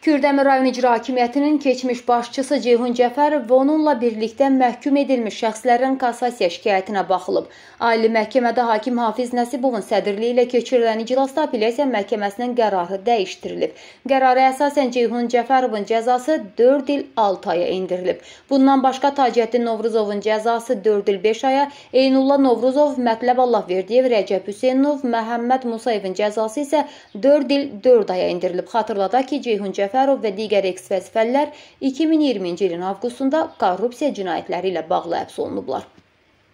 Kürdəmir rayon icra hakimiyyətinin keçmiş başçısı Ceyhun Cəfərov və onunla birlikdə məhkum edilmiş şəxslərin kassasiya şikayətinə baxılıb. Ali məhkəmədə hakim Hafiz Nəsibovun sədrliyi ilə keçirilən iclasda apellyasiya məhkəməsinin qərarı dəyişdirilib. Qərara əsasən Ceyhun Cəfərovun cəzası 4 il 6 aya endirilib. Bundan başqa Taciəddin Novruzovun cəzası 4 il 5 aya, Eynullah Novruzov, Mətləb Allahverdiyev, Rəcəb Hüseynov, Məhəmməd Musayevin cəzası isə 4 il 4 aya endirilib. Xatırladaq ki, Ceyhun Cəfərov Cəfərov və digər eks vəzifəlilər 2020-ci ilin avqustunda korrupsiya cinayətləri ilə bağlı həbs olunublar.